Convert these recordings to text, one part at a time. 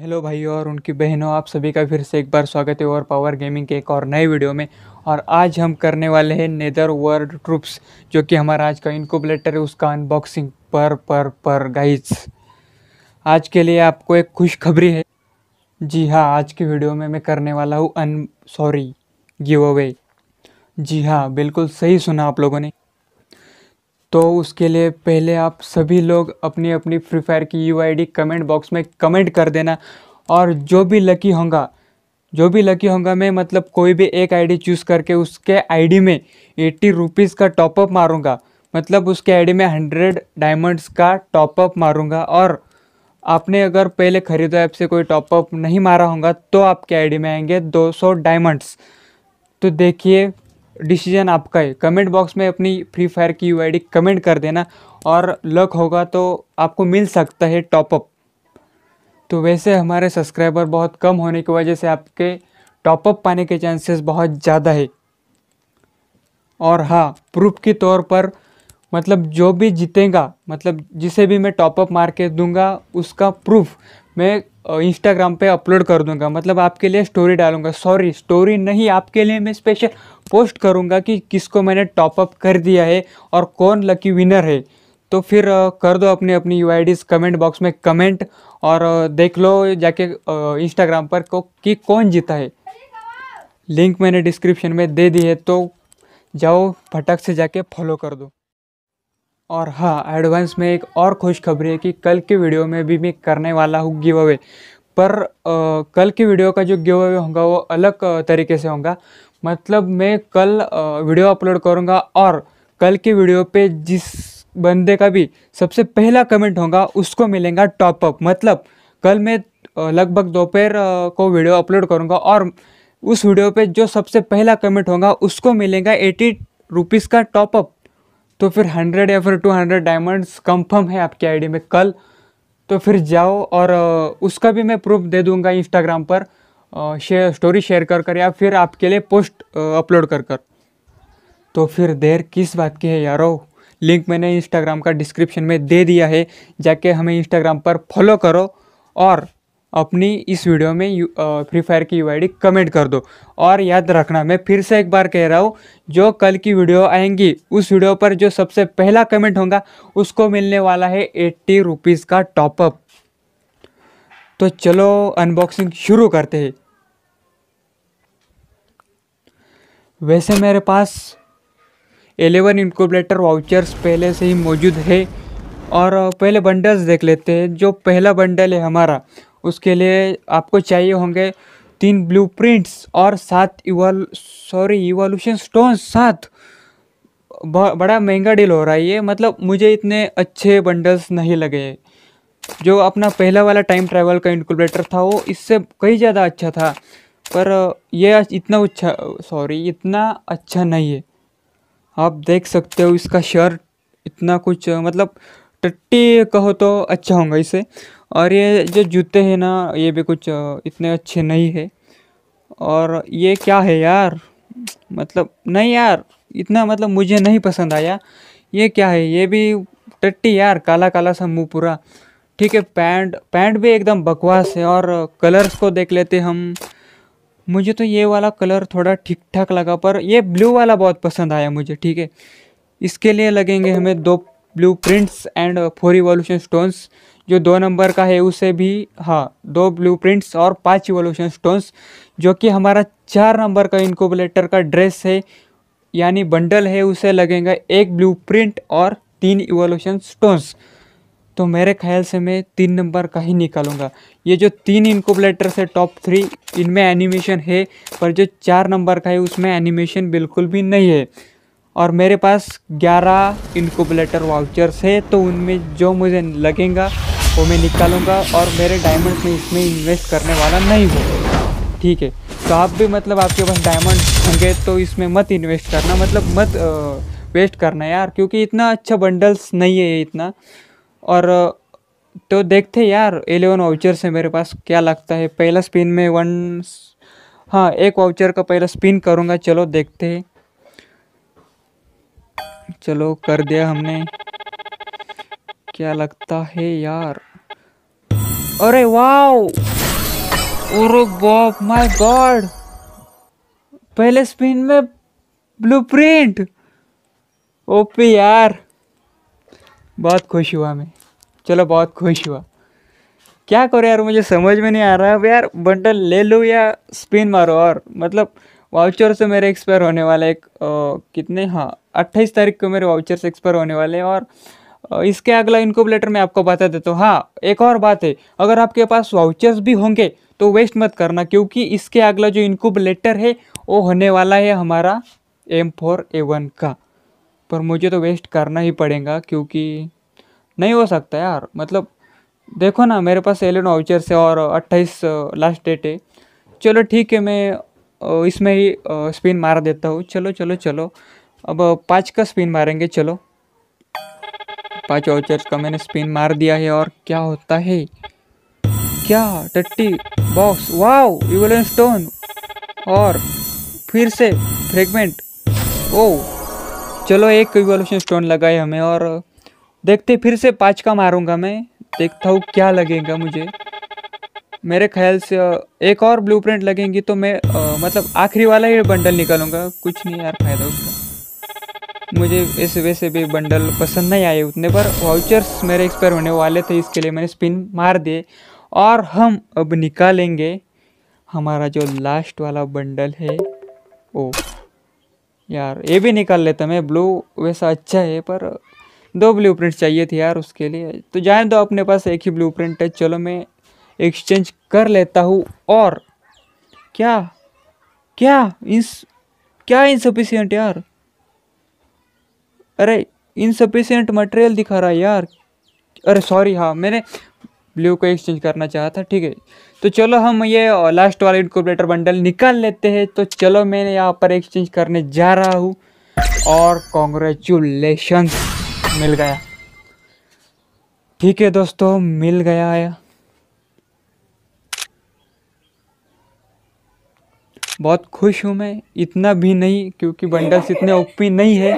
Hello भाइयों और उनकी बहनों आप सभी का फिर से एक बार स्वागत है और पावर गेमिंग के एक और नए वीडियो में और आज हम करने वाले हैं नेदर वर्ल्ड ट्रूप्स जो कि हमारा आज का इनकोबलेटर है उसका अनबॉक्सिंग पर पर पर गाइस आज के लिए आपको एक खुशखबरी है जी हाँ आज की वीडियो में मैं करने वाला हूँ अन सॉरी गिव अवे जी हाँ बिल्कुल सही सुना आप लोगों ने तो उसके लिए पहले आप सभी लोग अपनी अपनी फ्री फायर की यू कमेंट बॉक्स में कमेंट कर देना और जो भी लकी होगा जो भी लकी होगा मैं मतलब कोई भी एक आईडी चूज़ करके उसके आईडी में एट्टी रुपीज़ का टॉपअप मारूंगा मतलब उसके आईडी में हंड्रेड डायमंड्स का टॉपअप मारूंगा और आपने अगर पहले खरीदो ऐप से कोई टॉपअप नहीं मारा होगा तो आपके आईडी में आएंगे दो सौ डायमंड्स तो देखिए डिसीजन आपका है कमेंट बॉक्स में अपनी फ्री फायर की यू कमेंट कर देना और लक होगा तो आपको मिल सकता है टॉपअप तो वैसे हमारे सब्सक्राइबर बहुत कम होने की वजह से आपके टॉपअप पाने के चांसेस बहुत ज़्यादा है और हाँ प्रूफ के तौर पर मतलब जो भी जीतेगा मतलब जिसे भी मैं टॉपअप मार के दूंगा उसका प्रूफ मैं इंस्टाग्राम पे अपलोड कर दूंगा मतलब आपके लिए स्टोरी डालूंगा सॉरी स्टोरी नहीं आपके लिए मैं स्पेशल पोस्ट करूंगा कि किसको मैंने टॉपअप कर दिया है और कौन लकी विनर है तो फिर कर दो अपनी अपनी यू आई कमेंट बॉक्स में कमेंट और देख लो जाके इंस्टाग्राम पर को कि कौन जीता है लिंक मैंने डिस्क्रिप्शन में दे दी है तो जाओ फटक से जाके फॉलो कर दो और हाँ एडवांस में एक और खुशखबरी है कि कल के वीडियो में भी मैं करने वाला हूँ गिव अवे पर आ, कल की वीडियो का जो गिव अवे होगा वो अलग तरीके से होगा मतलब मैं कल आ, वीडियो अपलोड करूँगा और कल के वीडियो पे जिस बंदे का भी सबसे पहला कमेंट होगा उसको मिलेगा टॉपअप मतलब कल मैं लगभग दोपहर को वीडियो अपलोड करूँगा और उस वीडियो पे जो सबसे पहला कमेंट होगा उसको मिलेगा एटी रुपीज़ का टॉपअप तो फिर हंड्रेड या फिर टू हंड्रेड डायमंड्स कंफर्म है आपके आईडी में कल तो फिर जाओ और उसका भी मैं प्रूफ दे दूंगा इंस्टाग्राम पर शेयर स्टोरी शेयर कर कर या फिर आपके लिए पोस्ट अपलोड कर कर तो फिर देर किस बात की है यारो लिंक मैंने इंस्टाग्राम का डिस्क्रिप्शन में दे दिया है जाके हमें इंस्टाग्राम पर फॉलो करो और अपनी इस वीडियो में फ्री फायर की यू आई कमेंट कर दो और याद रखना मैं फिर से एक बार कह रहा हूँ जो कल की वीडियो आएंगी उस वीडियो पर जो सबसे पहला कमेंट होगा उसको मिलने वाला है एट्टी रुपीज़ का टॉपअप तो चलो अनबॉक्सिंग शुरू करते हैं वैसे मेरे पास एलेवन इनक्यूबलेटर वाउचर्स पहले से ही मौजूद है और पहले बंडल्स देख लेते हैं जो पहला बंडल है हमारा उसके लिए आपको चाहिए होंगे तीन ब्लूप्रिंट्स और सात इवल सॉरी इवोल्यूशन स्टोन सात बड़ा महंगा डील हो रहा है ये मतलब मुझे इतने अच्छे बंडल्स नहीं लगे जो अपना पहला वाला टाइम ट्रैवल का इनक्यूबेटर था वो इससे कहीं ज़्यादा अच्छा था पर यह इतना अच्छा सॉरी इतना अच्छा नहीं है आप देख सकते हो इसका शर्ट इतना कुछ मतलब टट्टी कहो तो अच्छा होगा इसे और ये जो जूते हैं ना ये भी कुछ इतने अच्छे नहीं है और ये क्या है यार मतलब नहीं यार इतना मतलब मुझे नहीं पसंद आया ये क्या है ये भी टट्टी यार काला काला सा मुंह पूरा ठीक है पैंट पैंट भी एकदम बकवास है और कलर्स को देख लेते हम मुझे तो ये वाला कलर थोड़ा ठीक ठाक लगा पर ये ब्लू वाला बहुत पसंद आया मुझे ठीक है इसके लिए लगेंगे हमें दो blueprints and four evolution stones जो दो नंबर का है उसे भी हाँ दो ब्लू प्रिंट्स और पाँच इवोल्यूशन स्टोन्स जो कि हमारा चार नंबर का इनकोबलेटर का ड्रेस है यानी बंडल है उसे लगेगा एक ब्लू प्रिंट और तीन इवोल्यूशन स्टोन्स तो मेरे ख्याल से मैं तीन नंबर का ही निकालूंगा ये जो तीन इनकोबलेटर से टॉप थ्री इनमें एनिमेशन है पर जो चार नंबर का है उसमें एनिमेशन बिल्कुल भी नहीं है और मेरे पास 11 इनकोबलेटर वाउचर्स है तो उनमें जो मुझे लगेगा वो मैं निकालूंगा और मेरे डायमंड में इसमें इन्वेस्ट करने वाला नहीं होगा ठीक है तो आप भी मतलब आपके पास डायमंड होंगे तो इसमें मत इन्वेस्ट करना मतलब मत वेस्ट करना यार क्योंकि इतना अच्छा बंडल्स नहीं है इतना और तो देखते यार एलेवन वाउचर्स से मेरे पास क्या लगता है पहला स्पिन में वन हाँ एक वाउचर का पहला स्पिन करूँगा चलो देखते हैं चलो कर दिया हमने क्या लगता है यार अरे वाओ ओरो माय गॉड पहले स्पिन में ब्लूप्रिंट ओपी यार बहुत खुश हुआ मैं चलो बहुत खुश हुआ क्या करो यार मुझे समझ में नहीं आ रहा अब यार बंडल ले लो या स्पिन मारो और मतलब वाउचर से मेरे एक्सपायर होने वाला एक कितने हाँ अट्ठाईस तारीख को मेरे वाउचर्स एक्सपायर होने वाले हैं और इसके अगला इनकोबलेटर मैं आपको बता देता हूँ हाँ एक और बात है अगर आपके पास वाउचर्स भी होंगे तो वेस्ट मत करना क्योंकि इसके अगला जो इनकोबलेटर है वो होने वाला है हमारा एम फोर ए वन का पर मुझे तो वेस्ट करना ही पड़ेगा क्योंकि नहीं हो सकता यार मतलब देखो ना मेरे पास एलेवन वाउचर्स है और अट्ठाईस लास्ट डेट है चलो ठीक है मैं इसमें ही स्पिन मार देता हूँ चलो चलो चलो अब पाँच का स्पिन मारेंगे चलो पाँच ऑचर्स का मैंने स्पिन मार दिया है और क्या होता है क्या टट्टी बॉक्स वाओ इवोलेंस स्टोन और फिर से फ्रेगमेंट ओ oh। चलो एक इवोल्यूशन स्टोन लगाए हमें और देखते फिर से पाँच का मारूंगा मैं देखता हूँ क्या लगेगा मुझे मेरे ख्याल से एक और ब्लू प्रिंट लगेंगी तो मैं आ, मतलब आखिरी वाला ही बंडल निकालूंगा कुछ नहीं यार फायदा उसका मुझे इस वैसे भी बंडल पसंद नहीं आए उतने पर वाउचर्स मेरे एक्सपायर होने वाले थे इसके लिए मैंने स्पिन मार दिए और हम अब निकालेंगे हमारा जो लास्ट वाला बंडल है ओ यार ये भी निकाल लेता मैं ब्लू वैसा अच्छा है पर दो ब्लू चाहिए थे यार उसके लिए तो जाए दो अपने पास एक ही ब्लू प्रिंट है चलो मैं एक्सचेंज कर लेता हूँ और क्या क्या इंस क्या इनसफिशियंट यार अरे इनसफिशियंट मटेरियल दिखा रहा है यार अरे सॉरी हाँ मैंने ब्लू को एक्सचेंज करना चाहा था ठीक है तो चलो हम ये लास्ट वाला इनकोबरेटर बंडल निकाल लेते हैं तो चलो मैंने यहाँ पर एक्सचेंज करने जा रहा हूँ और कॉन्ग्रेचुलेशन मिल गया ठीक है दोस्तों मिल गया यार बहुत खुश हूँ मैं इतना भी नहीं क्योंकि बंडल्स इतने ओपी नहीं है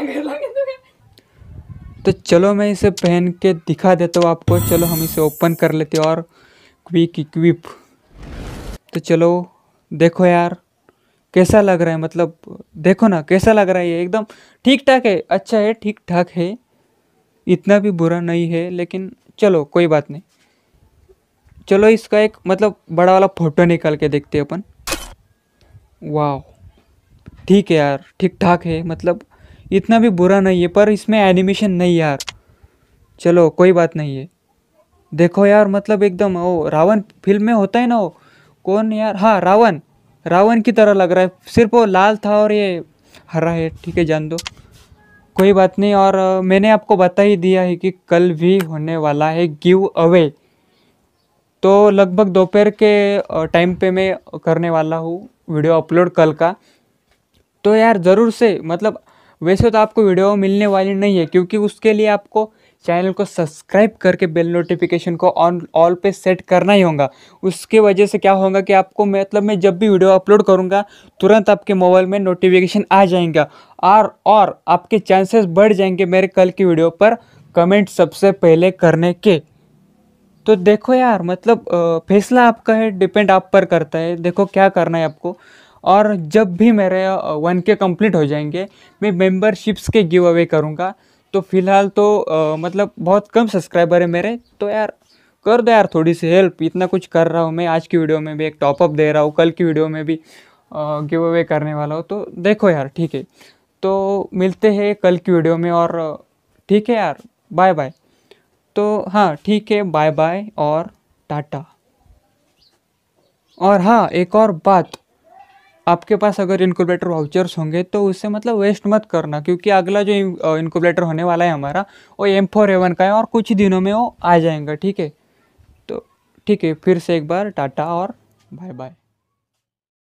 तो चलो मैं इसे पहन के दिखा देता हूँ आपको चलो हम इसे ओपन कर लेते और क्विक क्विप तो चलो देखो यार कैसा लग रहा है मतलब देखो ना कैसा लग रहा है ये एकदम ठीक ठाक है अच्छा है ठीक ठाक है इतना भी बुरा नहीं है लेकिन चलो कोई बात नहीं चलो इसका एक मतलब बड़ा वाला फ़ोटो निकाल के देखते हैं अपन वाह ठीक है यार ठीक ठाक है मतलब इतना भी बुरा नहीं है पर इसमें एनिमेशन नहीं यार चलो कोई बात नहीं है देखो यार मतलब एकदम ओ रावण फिल्म में होता है ना वो कौन यार हाँ रावण रावण की तरह लग रहा है सिर्फ वो लाल था और ये हरा है ठीक है जान दो कोई बात नहीं और मैंने आपको बता ही दिया है कि कल भी होने वाला है गिव अवे तो लगभग दोपहर के टाइम पे मैं करने वाला हूँ वीडियो अपलोड कल का तो यार ज़रूर से मतलब वैसे तो आपको वीडियो मिलने वाली नहीं है क्योंकि उसके लिए आपको चैनल को सब्सक्राइब करके बेल नोटिफिकेशन को ऑन ऑल पे सेट करना ही होगा उसके वजह से क्या होगा कि आपको मतलब मैं जब भी वीडियो अपलोड करूँगा तुरंत आपके मोबाइल में नोटिफिकेशन आ जाएगा और और आपके चांसेस बढ़ जाएंगे मेरे कल की वीडियो पर कमेंट सबसे पहले करने के तो देखो यार मतलब फैसला आपका है डिपेंड आप पर करता है देखो क्या करना है आपको और जब भी मेरे वन के कम्प्लीट हो जाएंगे मैं मेंबरशिप्स के गिव अवे करूँगा तो फिलहाल तो आ, मतलब बहुत कम सब्सक्राइबर है मेरे तो यार कर दो यार थोड़ी सी हेल्प इतना कुछ कर रहा हूँ मैं आज की वीडियो में भी एक टॉपअप दे रहा हूँ कल की वीडियो में भी गिव अवे करने वाला हूँ तो देखो यार ठीक है तो मिलते हैं कल की वीडियो में और ठीक है यार बाय बाय तो हाँ ठीक है बाय बाय और टाटा और हाँ एक और बात आपके पास अगर इनकोबेटर वाउचर्स होंगे तो उससे मतलब वेस्ट मत करना क्योंकि अगला जो इनकोबेटर होने वाला है हमारा वो एम फोर एवन का है और कुछ दिनों में वो आ जाएगा ठीक है तो ठीक है फिर से एक बार टाटा और बाय बाय